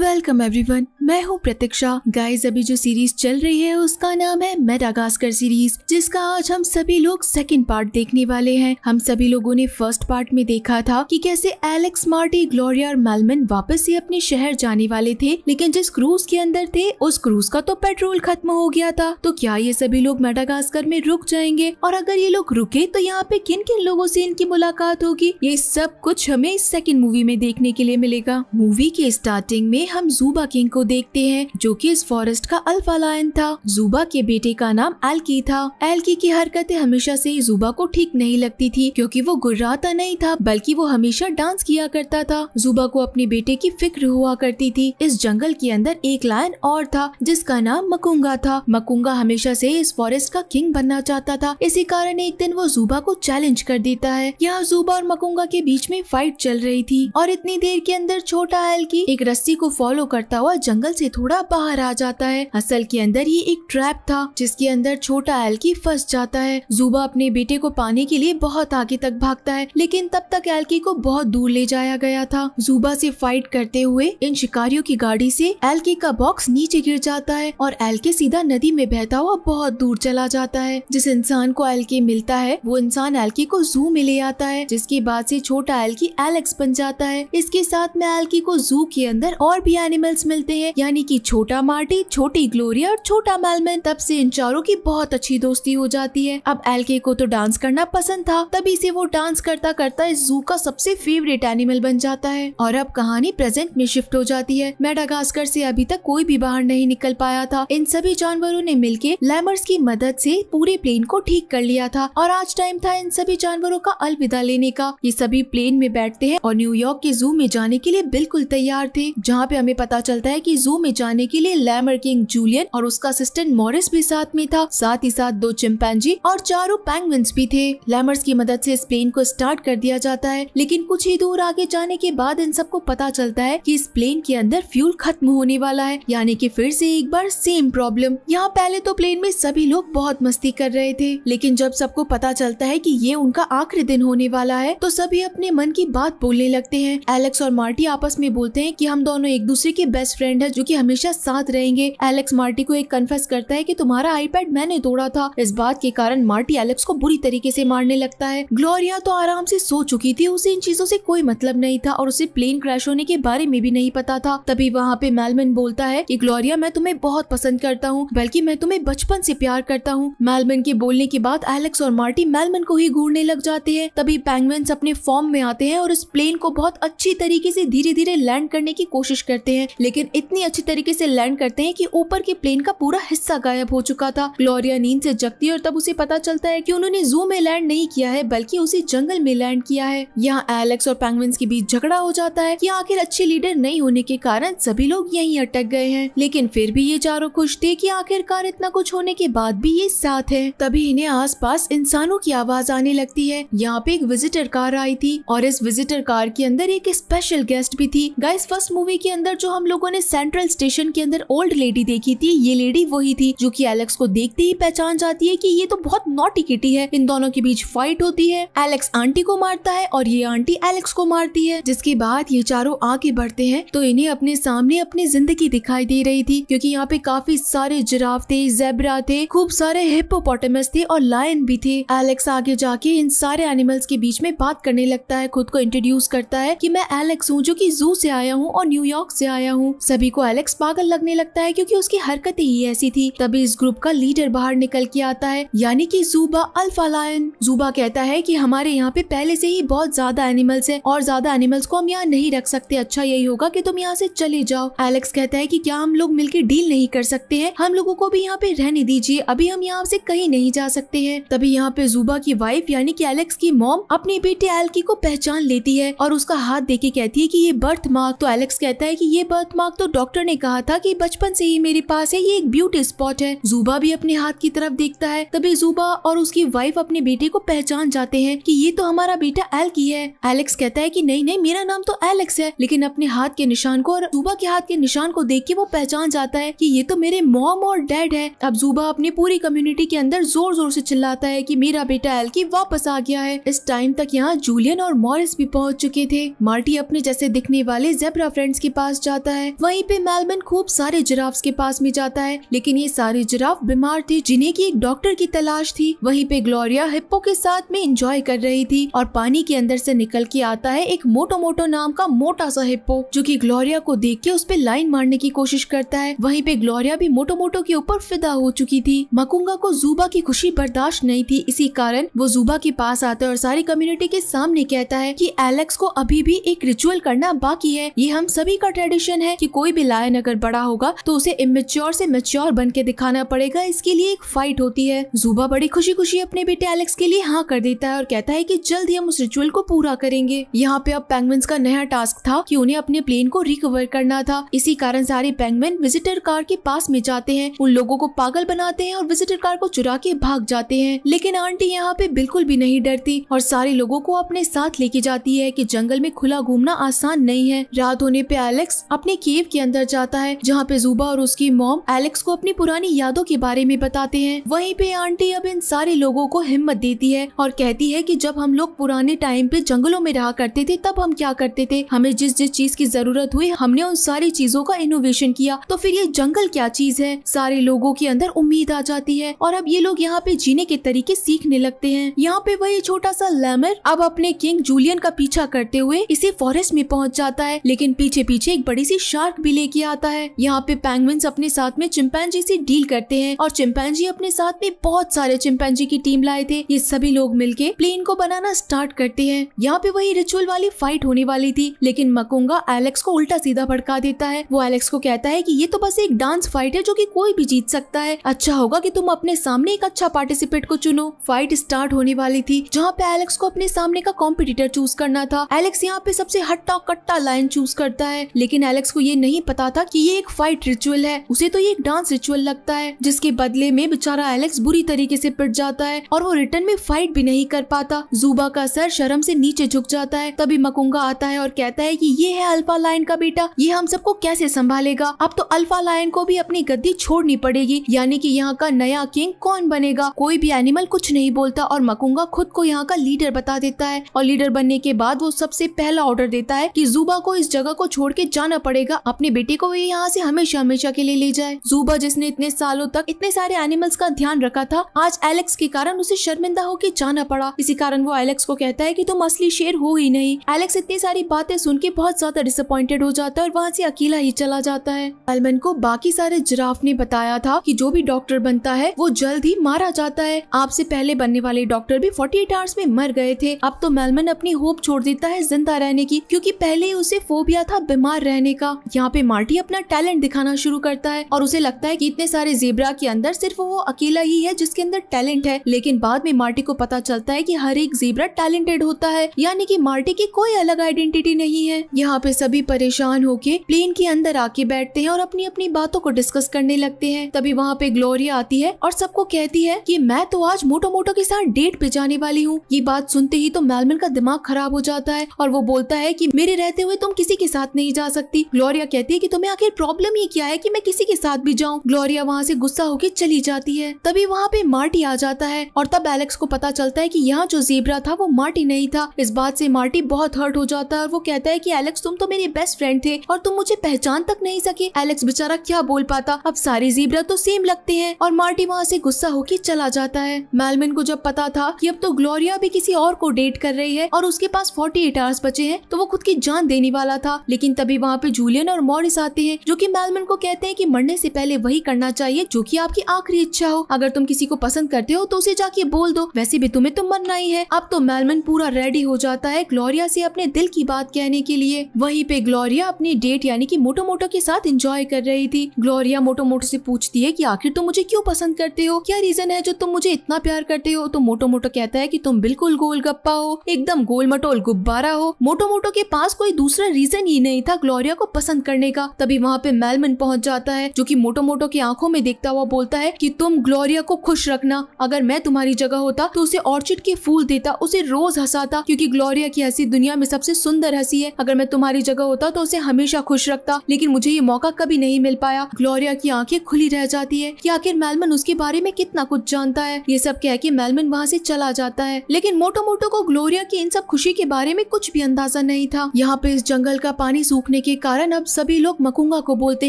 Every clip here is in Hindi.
वेलकम एवरीवन मैं हूँ प्रतीक्षा गाइस अभी जो सीरीज चल रही है उसका नाम है मेडागास्कर सीरीज जिसका आज हम सभी लोग सेकंड पार्ट देखने वाले हैं हम सभी लोगों ने फर्स्ट पार्ट में देखा था कि कैसे एलेक्स मार्टी ग्लोरिया और मेलमन वापस से अपने शहर जाने वाले थे लेकिन जिस क्रूज के अंदर थे उस क्रूज का तो पेट्रोल खत्म हो गया था तो क्या ये सभी लोग मेडागास्कर में रुक जाएंगे और अगर ये लोग रुके तो यहाँ पे किन किन लोगो ऐसी इनकी मुलाकात होगी ये सब कुछ हमें इस सेकेंड मूवी में देखने के लिए मिलेगा मूवी के स्टार्टिंग में हम जूबा किंग को देखते हैं जो कि इस फॉरेस्ट का अल्फा लायन था जूबा के बेटे का नाम एल्की था एल्की की हरकतें हमेशा से ही जूबा को ठीक नहीं लगती थी क्योंकि वो गुर्राता नहीं था बल्कि वो हमेशा डांस किया करता था जूबा को अपने बेटे की फिक्र हुआ करती थी इस जंगल के अंदर एक लायन और था जिसका नाम मकुंगा था मकुंगा हमेशा से इस फॉरेस्ट का किंग बनना चाहता था इसी कारण एक दिन वो जूबा को चैलेंज कर देता है यहाँ जूबा और मकुंगा के बीच में फाइट चल रही थी और इतनी देर के अंदर छोटा एल्की एक रस्सी को फॉलो करता हुआ जंगल से थोड़ा बाहर आ जाता है असल के अंदर ये एक ट्रैप था जिसके अंदर छोटा एल्की फंस जाता है जुबा अपने बेटे को पाने के लिए बहुत आगे तक भागता है लेकिन तब तक एल्की को बहुत दूर ले जाया गया था जुबा से फाइट करते हुए इन शिकारियों की गाड़ी से एल्की का बॉक्स नीचे गिर जाता है और एल्के सीधा नदी में बहता हुआ बहुत दूर चला जाता है जिस इंसान को एल्के मिलता है वो इंसान एल्की को जू में ले आता है जिसके बाद से छोटा एल्की एलेक्स बन जाता है इसके साथ में एल्की को जू के अंदर और और भी एनिमल्स मिलते हैं यानी कि छोटा मार्टी छोटी ग्लोरिया और छोटा मेलमेन तब से इन चारों की बहुत अच्छी दोस्ती हो जाती है अब एलके को तो डांस करना पसंद था तभी से वो डांस करता करता इस जू का सबसे फेवरेट एनिमल बन जाता है और अब कहानी प्रेजेंट में शिफ्ट हो जाती है मेडागास्कर से अभी तक कोई भी बाहर नहीं निकल पाया था इन सभी जानवरों ने मिलके लैमर्स की मदद से पूरे प्लेन को ठीक कर लिया था और आज टाइम था इन सभी जानवरों का अलविदा लेने का ये सभी प्लेन में बैठते हैं और न्यूयॉर्क के जू में जाने के लिए बिल्कुल तैयार थे जहाँ पे हमें पता चलता है कि जू में जाने के लिए लैमर किंग जूलियन और उसका असिस्टेंट मॉरिस भी साथ में था साथ ही साथ दो चिंपैनजी और चारों पैंगविंस भी थे लैमर्स की मदद से इस प्लेन को स्टार्ट कर दिया जाता है लेकिन कुछ ही दूर आगे जाने के बाद इन सबको पता चलता है कि इस प्लेन के अंदर फ्यूल खत्म होने वाला है यानी कि फिर से एक बार सेम प्रॉब्लम यहाँ पहले तो प्लेन में सभी लोग बहुत मस्ती कर रहे थे लेकिन जब सबको पता चलता है की ये उनका आखिरी दिन होने वाला है तो सभी अपने मन की बात बोलने लगते हैं एलेक्स और मार्टी आपस में बोलते हैं की हम दोनों एक दूसरे के बेस्ट फ्रेंड है जो की हमेशा साथ रहेंगे एलेक्स मार्टी को एक कन्फेस करता है की तुम्हारा आईपैड मैंने तोड़ा था इस बात के कारण मार्टी एलेक्स को बुरी तरीके से मारने लगता है ग्लोरिया तो आराम से सो चुकी थी उसे इन चीजों से कोई मतलब नहीं था और उसे प्लेन क्रैश होने के बारे में भी नहीं पता था तभी वहाँ पे मैलमैन बोलता है की ग्लोरिया मैं तुम्हें बहुत पसंद करता हूँ बल्कि मैं तुम्हें बचपन से प्यार करता हूँ मैलमैन के बोलने के बाद एलेक्स और मार्टी मैलमैन को ही घूरने लग जाते हैं तभी पैंगवेंस अपने फॉर्म में आते हैं और उस प्लेन को बहुत अच्छी तरीके से धीरे धीरे लैंड करने की कोशिश करते हैं लेकिन इतनी अच्छी तरीके से लैंड करते हैं कि ऊपर के प्लेन का पूरा हिस्सा गायब हो चुका था ग्लोरिया नींद से जगती है और तब उसे पता चलता है कि उन्होंने जू में लैंड नहीं किया है बल्कि उसी जंगल में लैंड किया है यहाँ एलेक्स और पेंगविन के बीच झगड़ा हो जाता है की आखिर अच्छे लीडर नहीं होने के कारण सभी लोग यही अटक गए हैं लेकिन फिर भी ये चारों खुश थे की आखिरकार इतना कुछ होने के बाद भी ये साथ है तभी इन्हें पास इंसानों की आवाज आने लगती है यहाँ पे एक विजिटर कार आई थी और इस विजिटर कार के अंदर एक स्पेशल गेस्ट भी थी गाइस फर्स्ट मूवी के अंदर जो हम लोगों ने सेंट्रल स्टेशन के अंदर ओल्ड लेडी देखी थी ये लेडी वही थी जो की एलेक्स को देखते ही पहचान जाती है की ये तो बहुत नॉटी किटी है इन दोनों के बीच फाइट होती है एलेक्स आंटी को मारता है और ये आंटी एलेक्स को मारती है जिसके बाद ये चारों आगे बढ़ते हैं तो इन्हें अपने सामने अपनी जिंदगी दिखाई दे रही थी क्यूँकी यहाँ पे काफी सारे जिराफ थे जेबरा थे खूब सारे हिपोपोटमस थे और लायन भी थे एलेक्स आगे जाके इन सारे एनिमल्स के बीच में बात करने लगता है खुद को इंट्रोड्यूस करता है की मैं एलेक्स हूँ जो की जू से आया हूँ और न्यूयॉर्क न्यूयॉर्क से आया हूँ सभी को एलेक्स पागल लगने लगता है क्योंकि उसकी हरकतें ही ऐसी थी तभी इस ग्रुप का लीडर बाहर निकल के आता है यानी कि जूबा अल्फा लायन जूबा कहता है कि हमारे यहाँ पे पहले से ही बहुत ज्यादा एनिमल्स हैं और ज्यादा एनिमल्स को हम यहाँ नहीं रख सकते अच्छा यही होगा कि तुम यहाँ से चले जाओ एलेक्स कहता है कि क्या हम लोग मिलकर डील नहीं कर सकते हैं हम लोगों को भी यहाँ पे रहने दीजिए अभी हम यहाँ से कहीं नहीं जा सकते हैं तभी यहाँ पे जूबा की वाइफ यानी कि एलेक्स की मॉम अपने बेटे एल्की को पहचान लेती है और उसका हाथ दे के कहती है की ये बर्थ मार्क तो एलेक्स कहता है कि ये मार्क तो डॉक्टर ने कहा था कि बचपन से ही मेरे पास है ये एक ब्यूटी स्पॉट है जूबा भी अपने हाथ की तरफ देखता है तभी जूबा और उसकी वाइफ अपने बेटे को पहचान जाते हैं कि ये तो हमारा बेटा एल की है एलेक्स कहता है कि नहीं नहीं मेरा नाम तो एलेक्स है लेकिन अपने हाथ के निशान को और जूबा के हाथ के निशान को देख के वो पहचान जाता है कि ये तो मेरे मॉम और डैड है अब जूबा अपनी पूरी कम्युनिटी के अंदर जोर जोर से चिल्लाता है कि मेरा बेटा एल की वापस आ गया है इस टाइम तक यहाँ जूलियन और मॉरिस भी पहुँच चुके थे मार्टी अपने जैसे दिखने वाले जेबरा फ्रेंड्स के पास पास जाता है वहीं पे मेलबर्न खूब सारे जिराफ्स के पास में जाता है लेकिन ये सारे जिराफ बीमार थे जिन्हें की एक डॉक्टर की तलाश थी वहीं पे ग्लोरिया हिप्पो के साथ में इंजॉय कर रही थी और पानी के अंदर से निकल के आता है एक मोटो मोटो नाम का मोटा सा हिप्पो जो की ग्लोरिया को देख के उस पर लाइन मारने की कोशिश करता है वही पे ग्लोरिया भी मोटो मोटो के ऊपर फिदा हो चुकी थी मकुंगा को जूबा की खुशी बर्दाश्त नहीं थी इसी कारण वो जूबा के पास आता है और सारी कम्युनिटी के सामने कहता है कि एलेक्स को अभी भी एक रिचुअल करना बाकी है ये हम सभी का का ट्रेडिशन है कि कोई भी लायन अगर बड़ा होगा तो उसे इमेच्योर से मेच्योर बन के दिखाना पड़ेगा इसके लिए एक फाइट होती है जूबा बड़ी खुशी खुशी अपने बेटे एलेक्स के लिए हाँ कर देता है और कहता है की जल्द ही हम उस रिचुअल को पूरा करेंगे यहाँ पे अब पेंगुइन्स का नया टास्क था की उन्हें अपने प्लेन को रिकवर करना था इसी कारण सारे पेंगुइन विजिटर कार के पास में जाते हैं उन लोगों को पागल बनाते हैं और विजिटर कार को चुरा के भाग जाते हैं लेकिन आंटी यहाँ पे बिल्कुल भी नहीं डरती और सारे लोगों को अपने साथ लेके जाती है कि जंगल में खुला घूमना आसान नहीं है रात होने पे एलेक्स एलेक्स अपने केव के अंदर जाता है जहाँ पे जुबा और उसकी मोम एलेक्स को अपनी पुरानी यादों के बारे में बताते हैं वहीं पे आंटी अब इन सारे लोगों को हिम्मत देती है और कहती है कि जब हम लोग पुराने टाइम पे जंगलों में रहा करते थे तब हम क्या करते थे हमें जिस जिस चीज की जरूरत हुई हमने उन सारी चीजों का इनोवेशन किया तो फिर ये जंगल क्या चीज है सारे लोगों के अंदर उम्मीद आ जाती है और अब ये लोग यहाँ पे जीने के तरीके सीखने लगते है यहाँ पे वही छोटा सा लैमर अब अपने किंग जूलियन का पीछा करते हुए इसी फॉरेस्ट में पहुँच जाता है लेकिन पीछे पीछे पीछे एक बड़ी सी शार्क भी लेके आता है यहाँ पे पैंगविन अपने साथ में चिंपैंजी से डील करते हैं और चिंपैंजी अपने साथ में बहुत सारे चिंपैंजी की टीम लाए थे ये सभी लोग मिलके प्लेन को बनाना स्टार्ट करते हैं यहाँ पे वही रिचुअल वाली फाइट होने वाली थी लेकिन मकोंगा एलेक्स को उल्टा सीधा भड़का देता है वो एलेक्स को कहता है की ये तो बस एक डांस फाइट है जो की कोई भी जीत सकता है अच्छा होगा की तुम अपने सामने एक अच्छा पार्टिसिपेट को चुनो फाइट स्टार्ट होने वाली थी जहाँ पे एलेक्स को अपने सामने का कॉम्पिटिटर चूज करना था एलेक्स यहाँ पे सबसे हट्टा कट्टा लाइन चूज करता है लेकिन एलेक्स को ये नहीं पता था कि ये एक फाइट रिचुअल है उसे तो ये एक डांस रिचुअल लगता है जिसके बदले में बेचारा एलेक्स बुरी तरीके से पिट जाता है और वो रिटर्न में फाइट भी नहीं कर पाता जुबा का सर शर्म से नीचे झुक जाता है तभी मकुंगा आता है और कहता है कि ये है अल्फा लायन का बेटा ये हम सबको कैसे संभालेगा अब तो अल्फा लायन को भी अपनी गद्दी छोड़नी पड़ेगी यानी कि यहाँ का नया किंग कौन बनेगा कोई भी एनिमल कुछ नहीं बोलता और मकुंगा खुद को यहाँ का लीडर बता देता है और लीडर बनने के बाद वो सबसे पहला ऑर्डर देता है की जुबा को इस जगह को छोड़ के हमें जाना पड़ेगा अपने बेटे को वे यहाँ से हमेशा हमेशा के लिए ले जाए जूबा जिसने इतने सालों तक इतने सारे एनिमल्स का ध्यान रखा था आज एलेक्स के कारण उसे शर्मिंदा होकर जाना पड़ा इसी कारण वो एलेक्स को कहता है की तुम असली शेर हो ही नहीं एलेक्स इतनी सारी बातें सुन के बहुत ज्यादा डिसअपॉइंटेड हो जाता है और वहाँ से अकेला ही चला जाता है एलमन को बाकी सारे जिराफ ने बताया था की जो भी डॉक्टर बनता है वो जल्द ही मारा जाता है आपसे पहले बनने वाले डॉक्टर भी 48 आवर्स में मर गए थे अब तो मेलमन अपनी होप छोड़ देता है जिंदा रहने की क्योंकि पहले ही उसे फोबिया था बीमार बाहर रहने का यहाँ पे मार्टी अपना टैलेंट दिखाना शुरू करता है और उसे लगता है कि इतने सारे जेबरा के अंदर सिर्फ वो अकेला ही है जिसके अंदर टैलेंट है लेकिन बाद में मार्टी को पता चलता है कि हर एक जेबरा टैलेंटेड होता है यानी कि मार्टी की कोई अलग आइडेंटिटी नहीं है यहाँ पे सभी परेशान होके प्लेन के अंदर आके बैठते हैं और अपनी अपनी बातों को डिस्कस करने लगते हैं तभी वहाँ पे ग्लोरिया आती है और सबको कहती है कि मैं तो आज मोटो मोटो के साथ डेट पे जाने वाली हूँ ये बात सुनते ही तो मेलमिन का दिमाग खराब हो जाता है और वो बोलता है की मेरे रहते हुए तुम किसी के साथ नहीं जाते जा सकती ग्लोरिया कहती है कि तुम्हें आखिर प्रॉब्लम ये क्या है कि मैं किसी के साथ भी जाऊँ ग्लोरिया वहाँ से गुस्सा होकर चली जाती है तभी वहाँ पे मार्टी आ जाता है और तब एलेक्स को पता चलता है की यहाँ जो जेबरा था वो मार्टी नहीं था इस बात से मार्टी बहुत हर्ट हो जाता है और वो कहता है कि एलेक्स तुम तो मेरे बेस्ट फ्रेंड थे और तुम मुझे पहचान तक नहीं सके एलेक्स बेचारा क्या बोल पाता अब सारे जीब्रा तो सेम लगते हैं और मार्टी वहाँ से गुस्सा होकर चला जाता है मेलमिन को जब पता था कि अब तो ग्लोरिया भी किसी और को डेट कर रही है और उसके पास 48 आवर्स बचे हैं तो वो खुद की जान देने वाला था लेकिन तभी तभी वहाँ पे जूलियन और मॉरिस आते हैं जो की मेलमैन को कहते हैं की मरने से पहले वही करना चाहिए जो की आपकी आखिरी इच्छा हो अगर तुम किसी को पसंद करते हो तो उसे जाके बोल दो वैसे भी तुम्हें तो मरना ही है अब तो मेलमैन पूरा रेडी हो जाता है ग्लोरिया से अपने दिल की बात कहने के लिए वही पे ग्लोरिया अपनी डेट यानी की मोटो मोटो के साथ इंजॉय कर रही थी ग्लोरिया मोटो मोटो से पूछती है की आखिर तुम मुझे क्यों पसंद करते हो क्या रीजन है जो तुम मुझे इतना प्यार करते हो तो मोटो मोटो कहता है की तुम बिल्कुल गोल गप्पा हो एकदम गोल मटोल गुब्बारा हो मोटो मोटो के पास कोई दूसरा रीजन ही नहीं था ग्लोरिया को पसंद करने का तभी वहाँ पे मेलमन पहुँच जाता है जो की मोटो मोटो की आंखों में देखता हुआ बोलता है की तुम ग्लोरिया को खुश रखना अगर मैं तुम्हारी जगह होता तो उसे ऑर्चिड के फूल देता उसे रोज हंसाता क्योंकि ग्लोरिया की हंसी दुनिया में सबसे सुंदर हंसी है अगर मैं तुम्हारी जगह होता तो उसे हमेशा खुश रखता लेकिन मुझे ये मौका कभी नहीं मिल पाया ग्लोरिया की आंखें खुली रह जाती है की आखिर मेलमन उसके बारे में कितना कुछ जानता है ये सब कह के मेलमन वहाँ से चला जाता है लेकिन मोटो मोटो को ग्लोरिया की इन सब खुशी के बारे में कुछ भी अंदाजा नहीं था यहाँ पे इस जंगल का पानी सूख रोकने के कारण अब सभी लोग मकुंगा को बोलते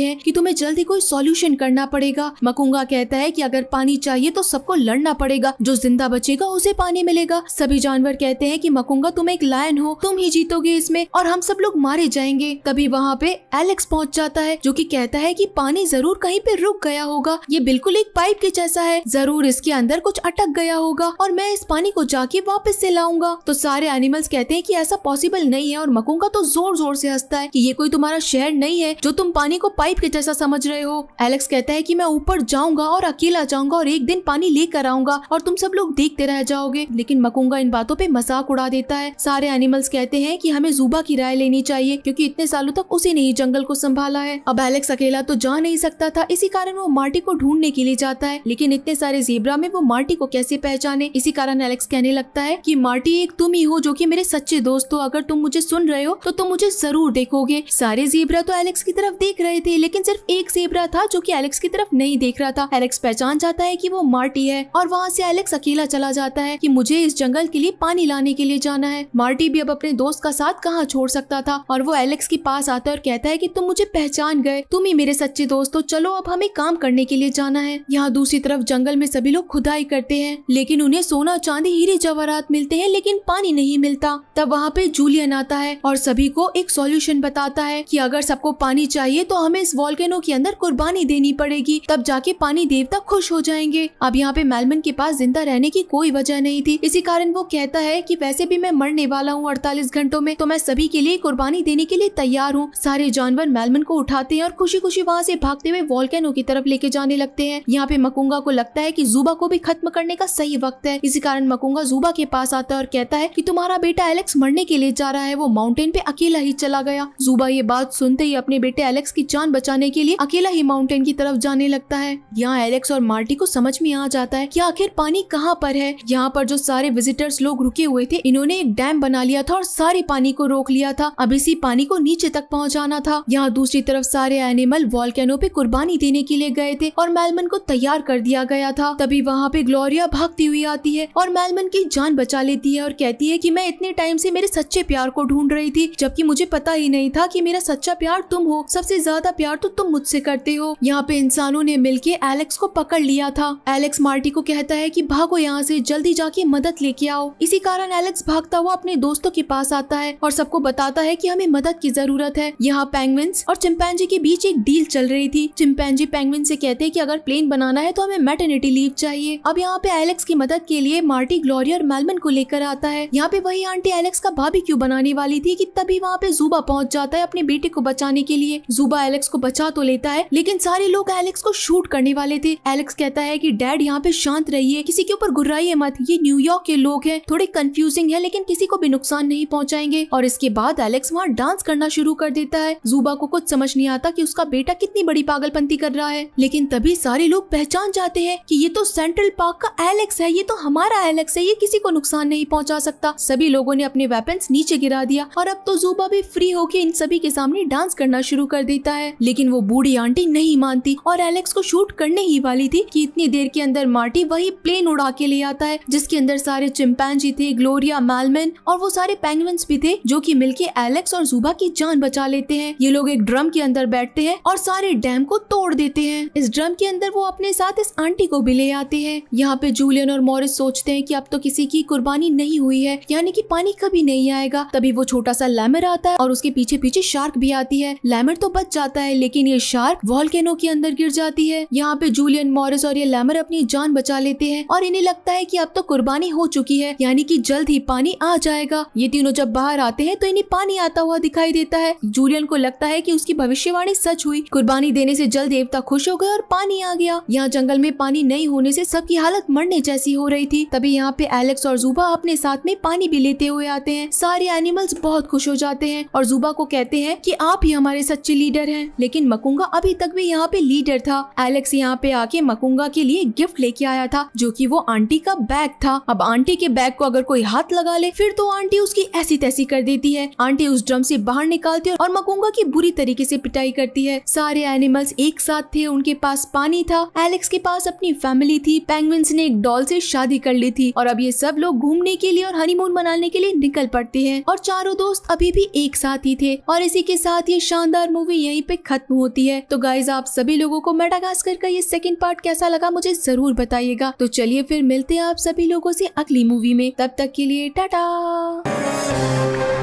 हैं कि तुम्हें जल्दी कोई सॉल्यूशन करना पड़ेगा मकुंगा कहता है कि अगर पानी चाहिए तो सबको लड़ना पड़ेगा जो जिंदा बचेगा उसे पानी मिलेगा सभी जानवर कहते हैं कि मकुंगा तुम एक लायन हो तुम ही जीतोगे इसमें और हम सब लोग मारे जाएंगे तभी वहाँ पे एलेक्स पहुँच जाता है जो की कहता है की पानी जरूर कहीं पे रुक गया होगा ये बिल्कुल एक पाइप के जैसा है जरूर इसके अंदर कुछ अटक गया होगा और मैं इस पानी को जाके वापस से लाऊंगा तो सारे एनिमल्स कहते हैं कि ऐसा पॉसिबल नहीं है और मकुंगा तो जोर जोर से हंसता है कि ये कोई तुम्हारा शहर नहीं है जो तुम पानी को पाइप के जैसा समझ रहे हो एलेक्स कहता है की मैं ऊपर जाऊंगा और अकेला जाऊंगा और एक दिन पानी लेकर आऊंगा और तुम सब लोग देखते रह जाओगे लेकिन मकुंगा इन बातों पे मजाक उड़ा देता है सारे एनिमल्स कहते हैं कि हमें जूबा की राय लेनी चाहिए क्योंकि इतने सालों तक उसी ने ही जंगल को संभाला है अब एलेक्स अकेला तो जा नहीं सकता था इसी कारण वो मार्टी को ढूंढने के लिए जाता है लेकिन इतने सारे जेबरा में वो मार्टी को कैसे पहचाने इसी कारण एलेक्स कहने लगता है की मार्टी एक तुम ही हो जो की मेरे सच्चे दोस्त हो अगर तुम मुझे सुन रहे हो तो तुम मुझे जरूर देखोगे हैं सारे जेबरा तो एलेक्स की तरफ देख रहे थे लेकिन सिर्फ एक जेबरा था जो की एलेक्स की तरफ नहीं देख रहा था एलेक्स पहचान जाता है की वो मार्टी है और वहाँ से एलेक्स अकेला चला जाता है की मुझे इस जंगल के लिए पानी लाने के लिए जाना है मार्टी भी अब अपने दोस्त का साथ कहाँ छोड़ सकता था और वो एलेक्स के पास आता है और कहता है की तुम मुझे पहचान गए तुम ही मेरे सच्चे दोस्त हो चलो अब हमें काम करने के लिए जाना है यहाँ दूसरी तरफ जंगल में सभी लोग खुदाई करते हैं लेकिन उन्हें सोना चांदी हीरे जवाहरात मिलते हैं लेकिन पानी नहीं मिलता तब वहाँ पे जूलियन आता है और सभी को एक सॉल्यूशन बता बताता है कि अगर सबको पानी चाहिए तो हमें इस वॉल्केनो के अंदर कुर्बानी देनी पड़ेगी तब जाके पानी देवता खुश हो जाएंगे अब यहाँ पे मेलमन के पास जिंदा रहने की कोई वजह नहीं थी इसी कारण वो कहता है की वैसे भी मैं मरने वाला हूँ अड़तालीस घंटों में तो मैं सभी के लिए कुर्बानी देने के लिए तैयार हूँ सारे जानवर मेलमन को उठाते हैं और खुशी खुशी वहाँ ऐसी भागते हुए वॉल्केनो की तरफ लेके जाने लगते हैं यहाँ पे मकुंगा को लगता है की जूबा को भी खत्म करने का सही वक्त है इसी कारण मकुंगा जूबा के पास आता है और कहता है कि तुम्हारा बेटा एलेक्स मरने के लिए जा रहा है वो माउंटेन पे अकेला ही चला गया जूबा सुबह ये बात सुनते ही अपने बेटे एलेक्स की जान बचाने के लिए अकेला ही माउंटेन की तरफ जाने लगता है यहाँ एलेक्स और मार्टी को समझ में आ जाता है की आखिर पानी कहाँ पर है यहाँ पर जो सारे विजिटर्स लोग रुके हुए थे इन्होंने एक डैम बना लिया था और सारे पानी को रोक लिया था अब इसी पानी को नीचे तक पहुँचाना था यहाँ दूसरी तरफ सारे एनिमल वॉलकैनो पे कुर्बानी देने के लिए गए थे और मैलमन को तैयार कर दिया गया था तभी वहाँ पे ग्लोरिया भागती हुई आती है और मैलमन की जान बचा लेती है और कहती है कि मैं इतने टाइम से मेरे सच्चे प्यार को ढूंढ रही थी जबकि मुझे पता ही नहीं था कि मेरा सच्चा प्यार तुम हो सबसे ज्यादा प्यार तो तुम मुझसे करते हो यहाँ पे इंसानों ने मिलके एलेक्स को पकड़ लिया था एलेक्स मार्टी को कहता है कि भागो यहाँ से जल्दी जाके मदद लेके आओ इसी कारण एलेक्स भागता हुआ अपने दोस्तों के पास आता है और सबको बताता है की हमें मदद की जरूरत है यहाँ पैंगविन और चिंपैंजी के बीच एक डील चल रही थी चिंपैंजी पैंगविन से कहते हैं की अगर प्लेन बनाना है तो हमें मेटर्निटी लीव चाहिए अब यहाँ पे एलेक्स की मदद के लिए मार्टी ग्लोरी और मेलमन को लेकर आता है यहाँ पे वही आंटी एलेक्स का भाभी क्यों बनाने वाली थी की तभी वहाँ पे जूबा पहुँच जाता है है अपने बेटे को बचाने के लिए जुबा एलेक्स को बचा तो लेता है लेकिन सारे लोग एलेक्स को शूट करने वाले थे एलेक्स कहता है की डैड यहाँ पे शांत रहिए किसी के ऊपर गुर्राइए मत ये न्यूयॉर्क के लोग है थोड़े कंफ्यूजिंग है लेकिन किसी को भी नुकसान नहीं पहुँचाएंगे और इसके बाद एलेक्स वहाँ डांस करना शुरू कर देता है जुबा को कुछ समझ नहीं आता की उसका बेटा कितनी बड़ी पागलपंती कर रहा है लेकिन तभी सारे लोग पहचान जाते हैं कि ये तो सेंट्रल पार्क का एलेक्स है ये तो हमारा एलेक्स है ये किसी को नुकसान नहीं पहुंचा सकता सभी लोगों ने अपने वेपन्स नीचे गिरा दिया और अब तो जुबा भी फ्री होके इन सभी सभी के सामने डांस करना शुरू कर देता है लेकिन वो बूढ़ी आंटी नहीं मानती और एलेक्स को शूट करने ही वाली थी कि इतनी देर के अंदर मार्टी वही प्लेन उड़ा के ले आता है जिसके अंदर सारे चिंपैंजी थे ग्लोरिया मैलमेन और वो सारे पेंगविंस भी थे जो की मिलके एलेक्स और जुबा की जान बचा लेते हैं ये लोग एक ड्रम के अंदर बैठते हैं और सारे डैम को तोड़ देते हैं इस ड्रम के अंदर वो अपने साथ इस आंटी को भी ले आते हैं यहाँ पे जूलियन और मॉरिस सोचते हैं कि अब तो किसी की कुर्बानी नहीं हुई है यानी कि पानी कभी नहीं आएगा तभी वो छोटा सा लैमर आता है और उसके पीछे पीछे पीछे शार्क भी आती है लैमर तो बच जाता है लेकिन ये शार्क वॉलकेनो के अंदर गिर जाती है यहाँ पे जूलियन मॉरिस और ये लैमर अपनी जान बचा लेते हैं और इन्हें लगता है की अब तो कुर्बानी हो चुकी है यानी की जल्द ही पानी आ जाएगा ये तीनों जब बाहर आते हैं तो इन्हें पानी आता हुआ दिखाई देता है जूलियन को लगता है की उसकी भविष्यवाणी सच हुई कुर्बानी देने से जल्द देवता खुश हो गए और पानी आ गया यहाँ जंगल में पानी नहीं होने से सबकी हालत मरने जैसी हो रही थी तभी यहाँ पे एलेक्स और जूबा अपने साथ में पानी भी लेते हुए आते हैं सारे एनिमल्स बहुत खुश हो जाते हैं और जूबा को कह कहते हैं कि आप ही हमारे सच्चे लीडर हैं लेकिन मकुंगा अभी तक भी यहाँ पे लीडर था एलेक्स यहाँ पे आके मकुंगा के लिए गिफ्ट लेके आया था जो की वो आंटी का बैग था अब आंटी के बैग को अगर कोई हाथ लगा ले फिर तो आंटी उसकी ऐसी तैसी कर देती है आंटी उस ड्रम से बाहर निकालती है और मकुंगा की बुरी तरीके से पिटाई करती है सारे एनिमल्स एक साथ थे उनके पास पानी था एलेक्स के पास अपनी फैमिली थी पेंगविंस ने एक डॉल से शादी कर ली थी और अब ये सब लोग घूमने के लिए और हनीमून मनाने के लिए निकल पड़ते हैं और चारों दोस्त अभी भी एक साथ ही थे और इसी के साथ ये शानदार मूवी यहीं पे खत्म होती है तो गाइज आप सभी लोगों को मेटागास्कर का ये सेकंड पार्ट कैसा लगा मुझे जरूर बताइएगा तो चलिए फिर मिलते हैं आप सभी लोगों से अगली मूवी में तब तक के लिए टाटा